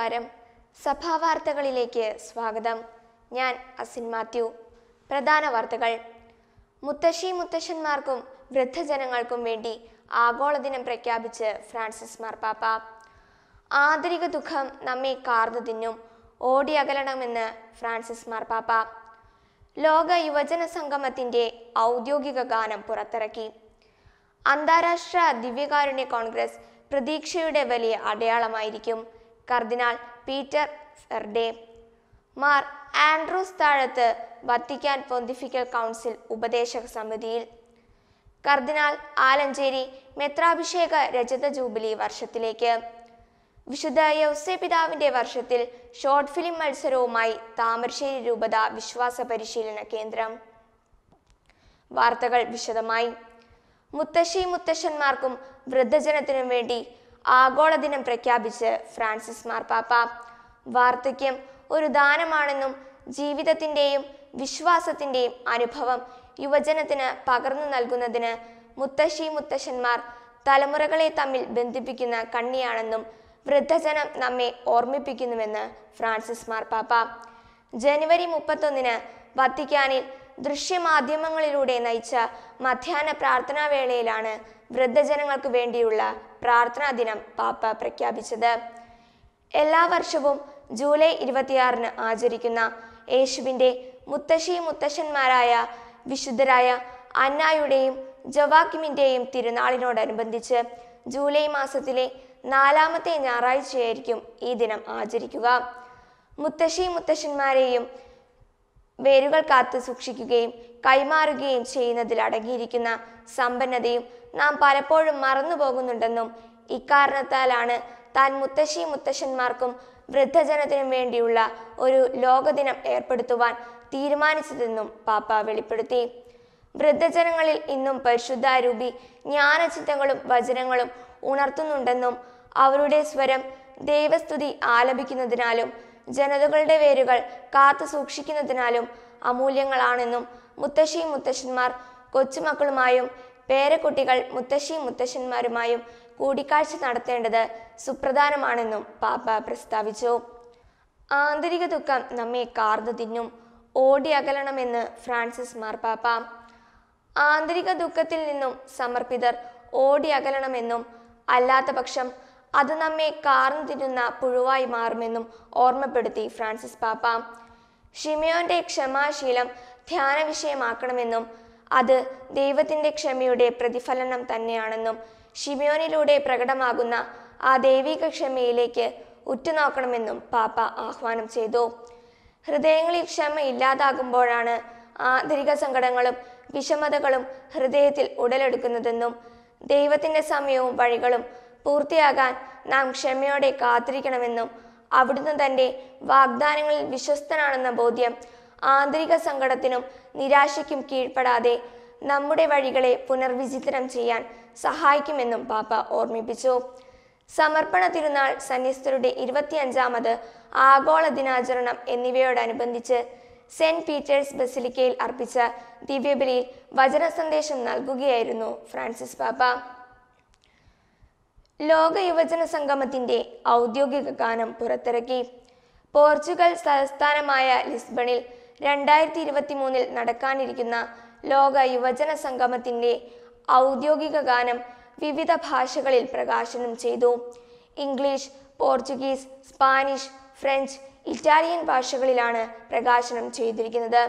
നമസ്കാരം സഭാവാർത്തകളിലേക്ക് സ്വാഗതം ഞാൻ അസിൻ മാത്യു പ്രധാന വാർത്തകൾ മുത്തശ്ശി മുത്തശ്ശന്മാർക്കും വൃദ്ധജനങ്ങൾക്കും വേണ്ടി ആഗോളദിനം പ്രഖ്യാപിച്ച് ഫ്രാൻസിസ് മാർപ്പാപ്പ ആന്തരിക ദുഃഖം നമ്മെ കാർന്നു തിന്നും ഓടിയകലണമെന്ന് ഫ്രാൻസിസ് മാർപ്പാപ്പ ലോക യുവജന സംഗമത്തിന്റെ ഔദ്യോഗിക ഗാനം പുറത്തിറക്കി അന്താരാഷ്ട്ര ദിവ്യകാരുണ്യ കോൺഗ്രസ് പ്രതീക്ഷയുടെ വലിയ അടയാളമായിരിക്കും കർദിനാൾ പീറ്റർ ഫെർഡേ Mar Andrews Thazhath Vatican pontifical council ഉപദേശക സമിതിയിൽ കർദിനാൾ ആലഞ്ചേരി മെത്രാഭിഷേക രജത ജൂബിലി വർഷത്തിലേക്ക് വിശുദ്ധ യൗസെ പിതാവിന്റെ വർഷത്തിൽ ഷോർട്ട് ഫിലിം മത്സരവുമായി താമരശ്ശേരി രൂപത വിശ്വാസ പരിശീലന കേന്ദ്രം വാർത്തകൾ വിശദമായി മുത്തശ്ശി മുത്തശ്ശന്മാർക്കും വൃദ്ധജനത്തിനും വേണ്ടി ആഗോള ദിനം പ്രഖ്യാപിച്ച് ഫ്രാൻസിസ് മാർപ്പാപ്പ വാർദ്ധക്യം ഒരു ദാനമാണെന്നും ജീവിതത്തിൻ്റെയും വിശ്വാസത്തിൻ്റെയും അനുഭവം യുവജനത്തിന് പകർന്നു നൽകുന്നതിന് മുത്തശ്ശി മുത്തശ്ശന്മാർ തലമുറകളെ തമ്മിൽ ബന്ധിപ്പിക്കുന്ന കണ്ണിയാണെന്നും വൃദ്ധജനം നമ്മെ ഓർമ്മിപ്പിക്കുന്നുവെന്ന് ഫ്രാൻസിസ് മാർപ്പാപ്പ ജനുവരി മുപ്പത്തൊന്നിന് വത്തിക്കാനിൽ ദൃശ്യമാധ്യമങ്ങളിലൂടെ നയിച്ച മധ്യാഹ്ന പ്രാർത്ഥനാവേളയിലാണ് വൃദ്ധജനങ്ങൾക്ക് വേണ്ടിയുള്ള പ്രാർത്ഥനാ ദിനം പാപ്പ പ്രഖ്യാപിച്ചത് എല്ലാ വർഷവും ജൂലൈ ഇരുപത്തിയാറിന് ആചരിക്കുന്ന യേശുവിൻ്റെ മുത്തശ്ശി മുത്തശ്ശന്മാരായ വിശുദ്ധരായ അന്നായുടെയും ജവാക്കിമിൻ്റെയും തിരുനാളിനോടനുബന്ധിച്ച് ജൂലൈ മാസത്തിലെ നാലാമത്തെ ഞായറാഴ്ചയായിരിക്കും ഈ ദിനം ആചരിക്കുക മുത്തശ്ശി മുത്തശ്ശന്മാരെയും വേരുകൾ കാത്തു സൂക്ഷിക്കുകയും കൈമാറുകയും ചെയ്യുന്നതിൽ അടങ്ങിയിരിക്കുന്ന സമ്പന്നതയും നാം പലപ്പോഴും മറന്നു പോകുന്നുണ്ടെന്നും ഇക്കാരണത്താലാണ് താൻ മുത്തശ്ശി മുത്തശ്ശന്മാർക്കും വൃദ്ധജനത്തിനും വേണ്ടിയുള്ള ഒരു ലോകദിനം ഏർപ്പെടുത്തുവാൻ തീരുമാനിച്ചതെന്നും പാപ്പ വെളിപ്പെടുത്തി വൃദ്ധജനങ്ങളിൽ ഇന്നും പരിശുദ്ധാരൂപി ജ്ഞാനചിന്തകളും വചനങ്ങളും ഉണർത്തുന്നുണ്ടെന്നും അവരുടെ സ്വരം ദൈവസ്തുതി ആലപിക്കുന്നതിനാലും ജനതകളുടെ വേരുകൾ കാത്തു സൂക്ഷിക്കുന്നതിനാലും അമൂല്യങ്ങളാണെന്നും മുത്തശ്ശി മുത്തശ്ശന്മാർ കൊച്ചുമക്കളുമായും പേരക്കുട്ടികൾ മുത്തശ്ശി മുത്തശ്ശന്മാരുമായും കൂടിക്കാഴ്ച നടത്തേണ്ടത് സുപ്രധാനമാണെന്നും പാപ്പ പ്രസ്താവിച്ചു ആന്തരിക ദുഃഖം നമ്മെ കാർന്നു തിന്നും ഓടി അകലണമെന്ന് ഫ്രാൻസിസ് മാർപ്പാപ്പ ആന്തരിക ദുഃഖത്തിൽ നിന്നും സമർപ്പിതർ ഓടി അകലണമെന്നും അല്ലാത്തപക്ഷം അത് നമ്മെ തിരുന്ന പുഴുവായി മാറുമെന്നും ഓർമ്മപ്പെടുത്തി ഫ്രാൻസിസ് പാപ്പ ഷിമയോന്റെ ക്ഷമാശീലം ധ്യാന വിഷയമാക്കണമെന്നും അത് ദൈവത്തിന്റെ ക്ഷമയുടെ പ്രതിഫലനം തന്നെയാണെന്നും ഷിമിയോനിലൂടെ പ്രകടമാകുന്ന ആ ദൈവിക ക്ഷമയിലേക്ക് ഉറ്റുനോക്കണമെന്നും പാപ്പ ആഹ്വാനം ചെയ്തു ഹൃദയങ്ങളിൽ ക്ഷമ ഇല്ലാതാകുമ്പോഴാണ് ആന്തരിക സങ്കടങ്ങളും വിഷമതകളും ഹൃദയത്തിൽ ഉടലെടുക്കുന്നതെന്നും ദൈവത്തിൻ്റെ സമയവും വഴികളും പൂർത്തിയാകാൻ നാം ക്ഷമയോടെ കാത്തിരിക്കണമെന്നും അവിടുന്ന് തൻ്റെ വാഗ്ദാനങ്ങളിൽ വിശ്വസ്തനാണെന്ന ബോധ്യം ആന്തരിക സങ്കടത്തിനും നിരാശയ്ക്കും കീഴ്പ്പെടാതെ നമ്മുടെ വഴികളെ പുനർവിചിത്രം ചെയ്യാൻ സഹായിക്കുമെന്നും പാപ്പ ഓർമ്മിപ്പിച്ചു സമർപ്പണ തിരുനാൾ സന്യസ്തരുടെ ഇരുപത്തിയഞ്ചാമത് ആഗോള ദിനാചരണം എന്നിവയോടനുബന്ധിച്ച് സെന്റ് പീറ്റേഴ്സ് ബസിലിക്കയിൽ അർപ്പിച്ച ദിവ്യബലിയിൽ വചന സന്ദേശം നൽകുകയായിരുന്നു ഫ്രാൻസിസ് പാപ്പ ലോക യുവജന സംഗമത്തിന്റെ ഔദ്യോഗിക ഗാനം പുറത്തിറക്കി പോർച്ചുഗൽ തലസ്ഥാനമായ ലിസ്ബണിൽ രണ്ടായിരത്തി ഇരുപത്തി മൂന്നിൽ നടക്കാനിരിക്കുന്ന ലോക യുവജന സംഗമത്തിന്റെ ഔദ്യോഗിക ഗാനം വിവിധ ഭാഷകളിൽ പ്രകാശനം ചെയ്തു English Portuguese Spanish French Italian ഭാഷകളിലാണ് പ്രകാശനം ചെയ്തിരിക്കുന്നത്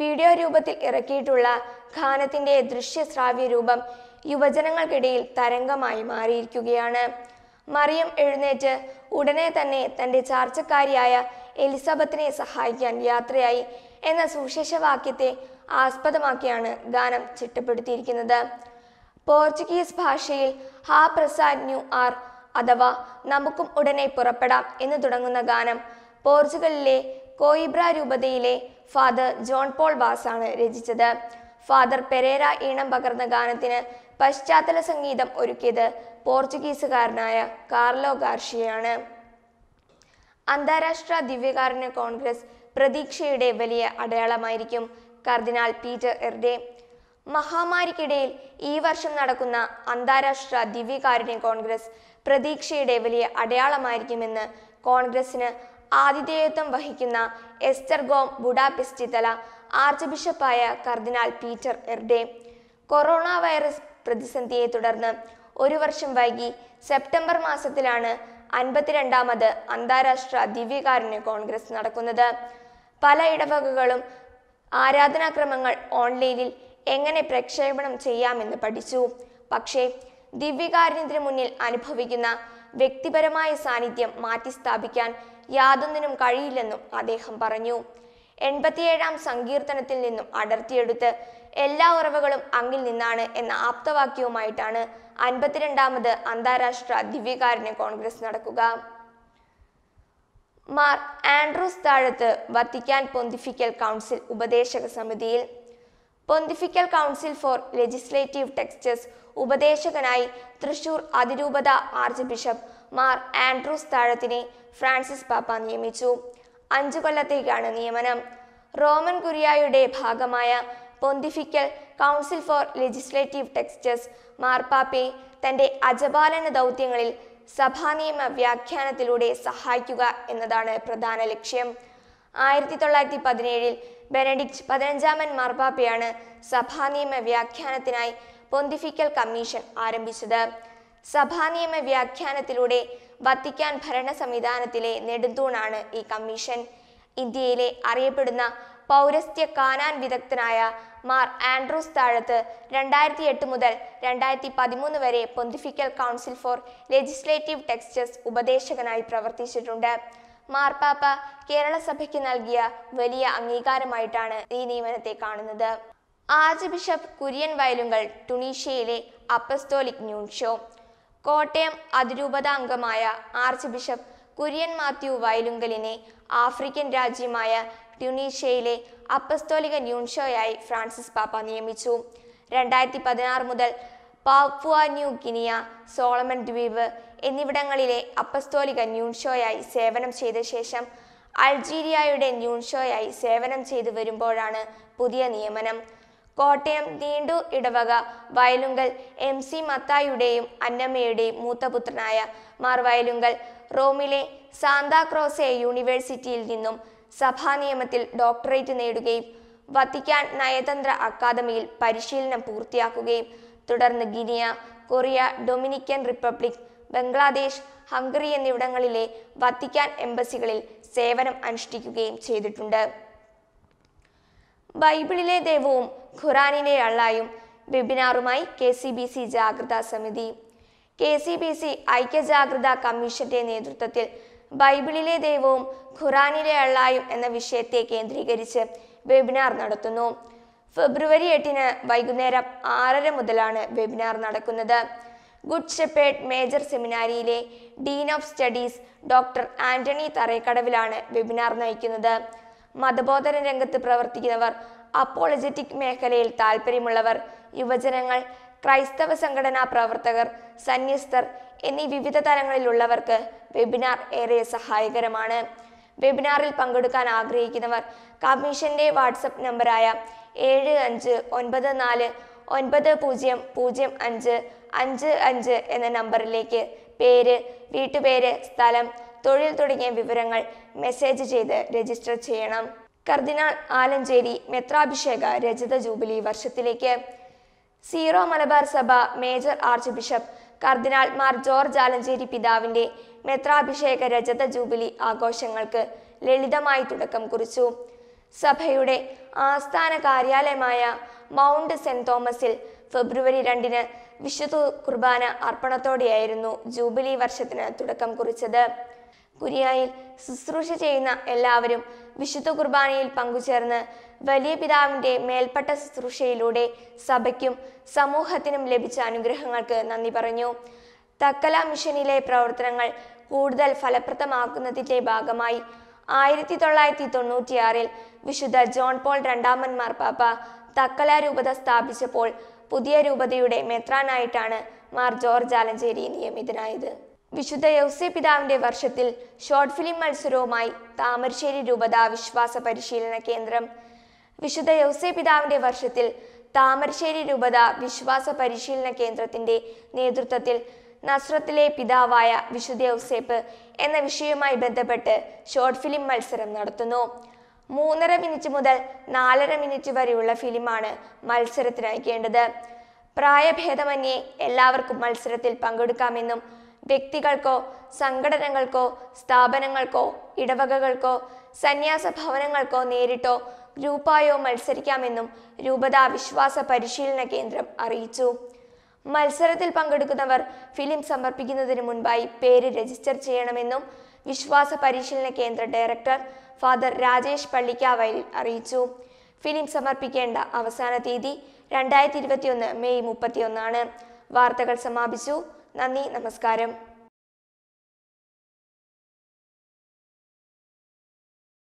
വീഡിയോ രൂപത്തിൽ ഇറക്കിയിട്ടുള്ള ഗാനത്തിന്റെ ദൃശ്യശ്രാവ്യ രൂപം യുവജനങ്ങൾക്കിടയിൽ തരംഗമായി മാറിയിരിക്കുകയാണ് മറിയം എഴുന്നേറ്റ് ഉടനെ തന്നെ തൻ്റെ ചാർച്ചക്കാരിയായ എലിസബത്തിനെ സഹായിക്കാൻ യാത്രയായി എന്ന സുവിശേഷവാക്യത്തെ ആസ്പദമാക്കിയാണ് ഗാനം ചിട്ടപ്പെടുത്തിയിരിക്കുന്നത് പോർച്ചുഗീസ് ഭാഷയിൽ ഹാ പ്രസാദ് ന്യൂ ആർ അഥവാ നമുക്കും ഉടനെ പുറപ്പെടാം എന്ന് തുടങ്ങുന്ന ഗാനം പോർച്ചുഗലിലെ കോയിബ്ര രൂപതയിലെ ഫാദർ ജോൺ പോൾ ബാസ് ആണ് രചിച്ചത് ഫാദർ പെരേര ഈണം പകർന്ന ഗാനത്തിന് പശ്ചാത്തല സംഗീതം ഒരുക്കിയത് പോർച്ചുഗീസുകാരനായ കാർലോ ഗാർഷിയാണ് അന്താരാഷ്ട്ര ദിവ്യകാരുണ്യ കോൺഗ്രസ് പ്രതീക്ഷയുടെ വലിയ അടയാളമായിരിക്കും കർദിനാൾ പീറ്റർ എർഡേ മഹാമാരിക്കിടയിൽ ഈ വർഷം നടക്കുന്ന അന്താരാഷ്ട്ര ദിവ്യകാരുണ്യ കോൺഗ്രസ് പ്രതീക്ഷയുടെ വലിയ അടയാളമായിരിക്കുമെന്ന് കോൺഗ്രസിന് ആതിഥേയത്വം വഹിക്കുന്ന എസ്റ്റർഗോം ബുഡാപെസ്റ്റിത്തല ആർച്ച് ബിഷപ്പായ cardinal Peter Erdo corona virus പ്രതിസന്ധിയെ തുടർന്ന് ഒരു വർഷം വൈകി സെപ്റ്റംബർ മാസത്തിലാണ് അൻപത്തിരണ്ടാമത് അന്താരാഷ്ട്ര ദിവ്യകാരുണ്യ കോൺഗ്രസ് നടക്കുന്നത് പല ഇടവകകളും ആരാധനാക്രമങ്ങൾ ഓൺലൈനിൽ എങ്ങനെ പ്രക്ഷേപണം ചെയ്യാമെന്ന് പഠിച്ചു പക്ഷേ ദിവ്യകാരുണ്യത്തിന് മുന്നിൽ അനുഭവിക്കുന്ന വ്യക്തിപരമായ സാന്നിധ്യം മാറ്റിസ്ഥാപിക്കാൻ യാതൊന്നിനും കഴിയില്ലെന്നും അദ്ദേഹം പറഞ്ഞു എൺപത്തിയേഴാം സങ്കീർത്തനത്തിൽ നിന്നും അടർത്തിയെടുത്ത് എല്ലാ ഉറവകളും അങ്ങിൽ നിന്നാണ് എന്ന ആപ്തവാക്യവുമായിട്ടാണ് അൻപത്തിരണ്ടാമത് അന്താരാഷ്ട്ര ദിവ്യകാരുണ്യ കോൺഗ്രസ് നടക്കുക Mar Andrews Thazhath Vatican pontifical council ഉപദേശക സമിതിയിൽ pontifical council for legislative texts ഉപദേശകനായി തൃശൂർ അതിരൂപത ആർച്ച് ബിഷപ്പ് മാർ ആൻഡ്രൂസ് താഴത്തിനെ ഫ്രാൻസിസ് പാപ്പ നിയമിച്ചു അഞ്ചു കൊല്ലത്തേക്കാണ് നിയമനം റോമൻ കുരിയായുടെ ഭാഗമായ pontifical council for legislative texts മാർപ്പാപ്പെ തന്റെ അജപാലന ദൗത്യങ്ങളിൽ സഭാനിയമ വ്യാഖ്യാനത്തിലൂടെ സഹായിക്കുക എന്നതാണ് പ്രധാന ലക്ഷ്യം ആയിരത്തി തൊള്ളായിരത്തി പതിനേഴിൽ ബെനഡിക്റ്റ് പതിനഞ്ചാമൻ മാർപ്പാപ്പയാണ് സഭാനിയമ വ്യാഖ്യാനത്തിനായി പൊന്തിഫിക്കൽ കമ്മീഷൻ ആരംഭിച്ചത് സഭാനിയമ വ്യാഖ്യാനത്തിലൂടെ വത്തിക്കാൻ ഭരണ സംവിധാനത്തിലെ നെടുന്തൂണാണ് ഈ കമ്മീഷൻ ഇന്ത്യയിലെ അറിയപ്പെടുന്ന പൗരസ്ത്യ കാനാൻ വിദഗ്ധനായ മാർ ആൻഡ്രൂസ് താഴത്ത് രണ്ടായിരത്തി എട്ട് മുതൽ രണ്ടായിരത്തി പതിമൂന്ന് വരെ pontifical council for legislative texts ഉപദേശകനായി പ്രവർത്തിച്ചിട്ടുണ്ട് മാർപ്പാപ്പ കേരള സഭയ്ക്ക് നൽകിയ വലിയ അംഗീകാരമായിട്ടാണ് ഈ നിയമനത്തെ കാണുന്നത് ആർച്ച് ബിഷപ്പ് കുര്യൻ വയലുങ്കൽ ടുണീഷ്യയിലെ അപ്പസ്തോലിക് ന്യൂൺഷോ കോട്ടയം അതിരൂപത അംഗമായ ആർച്ച് ബിഷപ്പ് കുര്യൻ മാത്യു വയലുങ്കലിനെ ആഫ്രിക്കൻ രാജ്യമായ ട്യൂണീഷ്യയിലെ അപ്പസ്തോലിക ന്യൂൻഷോയായി ഫ്രാൻസിസ് പാപ്പ നിയമിച്ചു രണ്ടായിരത്തി പതിനാറ് മുതൽ പാപ്പുവ ന്യൂ ഗിനിയ സോളമൻ ദ്വീപ് എന്നിവിടങ്ങളിലെ അപ്പസ്തോലിക ന്യൂൻഷോയായി സേവനം ചെയ്ത ശേഷം അൾജീരിയയുടെ ന്യൂൻഷോയായി സേവനം ചെയ്തു വരുമ്പോഴാണ് പുതിയ നിയമനം കോട്ടയം നീണ്ടു ഇടവക വയലുങ്കൽ എം സി മത്തായുടെയും അന്നമ്മയുടെയും മൂത്തപുത്രനായ മാർ വയലുങ്കൽ റോമിലെ സാന്താക്രോസെ യൂണിവേഴ്സിറ്റിയിൽ നിന്നും സഭാ നിയമത്തിൽ ഡോക്ടറേറ്റ് നേടുകയും വത്തിക്കാൻ നയതന്ത്ര അക്കാദമിയിൽ പരിശീലനം പൂർത്തിയാക്കുകയും തുടർന്ന് Guinea Korea Dominican Republic Bangladesh Hungary എന്നിവിടങ്ങളിലെ വത്തിക്കാൻ എംബസികളിൽ സേവനം അനുഷ്ഠിക്കുകയും ചെയ്തിട്ടുണ്ട് ബൈബിളിലെ ദൈവവും ഖുറാനിലെ അള്ളായും വെബിനാറുമായി കെ സി ബി സി ജാഗ്രതാ സമിതി കെ സി ബി സി ഐക്യജാഗ്രതാ കമ്മീഷന്റെ നേതൃത്വത്തിൽ ബൈബിളിലെ ദൈവവും ഖുറാനിലെ അള്ളായും എന്ന വിഷയത്തെ കേന്ദ്രീകരിച്ച് വെബിനാർ നടത്തുന്നു ഫെബ്രുവരി എട്ടിന് വൈകുന്നേരം ആറര മുതലാണ് വെബിനാർ നടക്കുന്നത് ഗുഡ് ഷെപ്പേർഡ് മേജർ സെമിനാരിയിലെ dean of studies doctor Antony തറേക്കടവിലാണ് വെബിനാർ നയിക്കുന്നത് മതബോധന രംഗത്ത് പ്രവർത്തിക്കുന്നവർ അപ്പോളജറ്റിക് മേഖലയിൽ താൽപ്പര്യമുള്ളവർ യുവജനങ്ങൾ ക്രൈസ്തവ സംഘടനാ പ്രവർത്തകർ സന്യസ്തർ എന്നീ വിവിധ തലങ്ങളിലുള്ളവർക്ക് വെബിനാർ ഏറെ സഹായകരമാണ് വെബിനാറിൽ പങ്കെടുക്കാൻ ആഗ്രഹിക്കുന്നവർ കമ്മീഷന്റെ വാട്സപ്പ് നമ്പറായ ഏഴ് അഞ്ച് ഒൻപത് നാല് ഒൻപത് പൂജ്യം പൂജ്യം അഞ്ച് അഞ്ച് അഞ്ച് എന്ന നമ്പറിലേക്ക് പേര് വീട്ടുപേര് സ്ഥലം തൊഴിൽ തുടങ്ങിയ വിവരങ്ങൾ മെസ്സേജ് ചെയ്ത് രജിസ്റ്റർ ചെയ്യണം കർദിനാൾ ആലഞ്ചേരി മെത്രാഭിഷേക രജത ജൂബിലി വർഷത്തിലേക്ക് സീറോ മലബാർ സഭ major archbishop cardinal Mar George Alencherry പിതാവിന്റെ മെത്രാഭിഷേക രജത ജൂബിലി ആഘോഷങ്ങൾക്ക് ലളിതമായി തുടക്കം കുറിച്ചു സഭയുടെ ആസ്ഥാന കാര്യാലയമായ മൗണ്ട് സെന്റ് തോമസിൽ ഫെബ്രുവരി രണ്ടിന് വിശുദ്ധ കുർബാന അർപ്പണത്തോടെയായിരുന്നു ജൂബിലി വർഷത്തിന് തുടക്കം കുറിച്ചത് കുര്യായിൽ ശുശ്രൂഷ ചെയ്യുന്ന എല്ലാവരും വിശുദ്ധ കുർബാനയിൽ പങ്കുചേർന്ന് വലിയ പിതാവിൻ്റെ മേൽപ്പെട്ട ശുശ്രൂഷയിലൂടെ സഭയ്ക്കും സമൂഹത്തിനും ലഭിച്ച അനുഗ്രഹങ്ങൾക്ക് നന്ദി പറഞ്ഞു തക്കല മിഷനിലെ പ്രവർത്തനങ്ങൾ കൂടുതൽ ഫലപ്രദമാക്കുന്നതിൻ്റെ ഭാഗമായി ആയിരത്തി തൊള്ളായിരത്തി തൊണ്ണൂറ്റിയാറിൽ വിശുദ്ധ ജോൺ പോൾ രണ്ടാമൻ മാർപ്പാപ്പ തക്കല രൂപത സ്ഥാപിച്ചപ്പോൾ പുതിയ രൂപതയുടെ മെത്രാനായിട്ടാണ് മാർ ജോർജ് ആലഞ്ചേരി നിയമിതനായത് വിശുദ്ധ യൗസെ പിതാവിന്റെ വർഷത്തിൽ ഷോർട്ട് ഫിലിം മത്സരവുമായി താമരശ്ശേരി രൂപത വിശ്വാസ പരിശീലന കേന്ദ്രം വിശുദ്ധ യൗസെ പിതാവിന്റെ വർഷത്തിൽ താമരശ്ശേരി രൂപത വിശ്വാസ പരിശീലന കേന്ദ്രത്തിന്റെ നേതൃത്വത്തിൽ നസ്രത്തിലെ പിതാവായ വിശുദ്ധ യൗസേപ്പ് എന്ന വിഷയവുമായി ബന്ധപ്പെട്ട് ഷോർട്ട് ഫിലിം മത്സരം നടത്തുന്നു മൂന്നര മിനിറ്റ് മുതൽ നാലര മിനിറ്റ് വരെയുള്ള ഫിലിമാണ് മത്സരത്തിനയക്കേണ്ടത് പ്രായഭേദമന്യേ എല്ലാവർക്കും മത്സരത്തിൽ പങ്കെടുക്കാമെന്നും വ്യക്തികൾക്കോ സംഘടനകൾക്കോ സ്ഥാപനങ്ങൾക്കോ ഇടവകകൾക്കോ സന്യാസ ഭവനങ്ങൾക്കോ നേരിട്ടോ ഗ്രൂപ്പായോ മത്സരിക്കാമെന്നും രൂപതാ വിശ്വാസ പരിശീലന കേന്ദ്രം അറിയിച്ചു മത്സരത്തിൽ പങ്കെടുക്കുന്നവർ ഫിലിം സമർപ്പിക്കുന്നതിന് മുൻപായി പേര് രജിസ്റ്റർ ചെയ്യണമെന്നും വിശ്വാസ പരിശീലന കേന്ദ്ര ഡയറക്ടർ ഫാദർ രാജേഷ് പള്ളിക്കാവയിൽ അറിയിച്ചു ഫിലിം സമർപ്പിക്കേണ്ട അവസാന തീയതി രണ്ടായിരത്തി ഇരുപത്തിയൊന്ന് മെയ് മുപ്പത്തിയൊന്നാണ് വാർത്തകൾ സമാപിച്ചു നന്ദി നമസ്കാരം